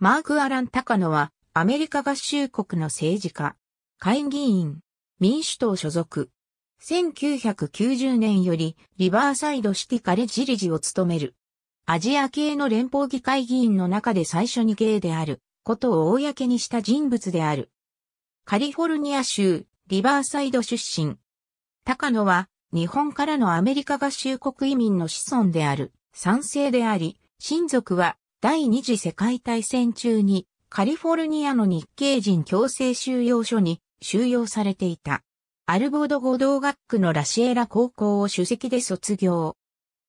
マーク・アラン・タカノは、アメリカ合衆国の政治家、会議員、民主党所属。1990年より、リバーサイドシティカレッジ理事を務める。アジア系の連邦議会議員の中で最初にゲイである、ことを公にした人物である。カリフォルニア州、リバーサイド出身。タカノは、日本からのアメリカ合衆国移民の子孫である、賛成であり、親族は第二次世界大戦中にカリフォルニアの日系人強制収容所に収容されていた。アルボド語同学区のラシエラ高校を主席で卒業。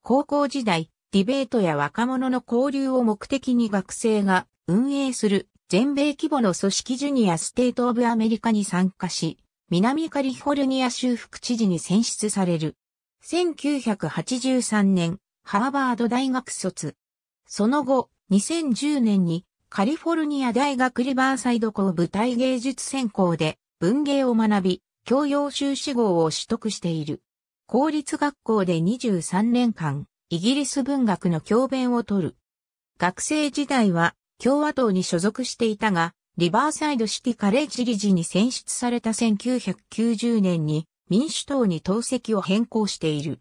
高校時代、ディベートや若者の交流を目的に学生が運営する全米規模の組織ジュニアステートオブアメリカに参加し、南カリフォルニア州副知事に選出される。1983年、ハーバード大学卒。その後、2010年にカリフォルニア大学リバーサイド校舞台芸術専攻で文芸を学び、教養修士号を取得している。公立学校で23年間、イギリス文学の教鞭を取る。学生時代は共和党に所属していたが、リバーサイドシティカレッジ理事に選出された1990年に民主党に党籍を変更している。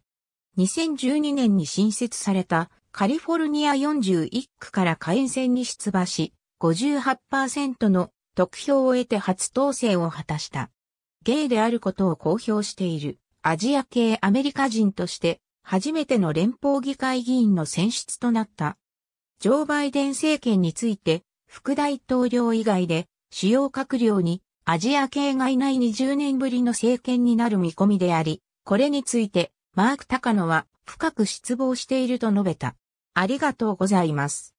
2012年に新設されたカリフォルニア41区から下院選に出馬し、58%の得票を得て初当選を果たした。ゲイであることを公表しているアジア系アメリカ人として初めての連邦議会議員の選出となった。ジョー・バイデン政権について副大統領以外で主要閣僚にアジア系がいない20年ぶりの政権になる見込みであり、これについてマーク・タカノは深く失望していると述べた。ありがとうございます。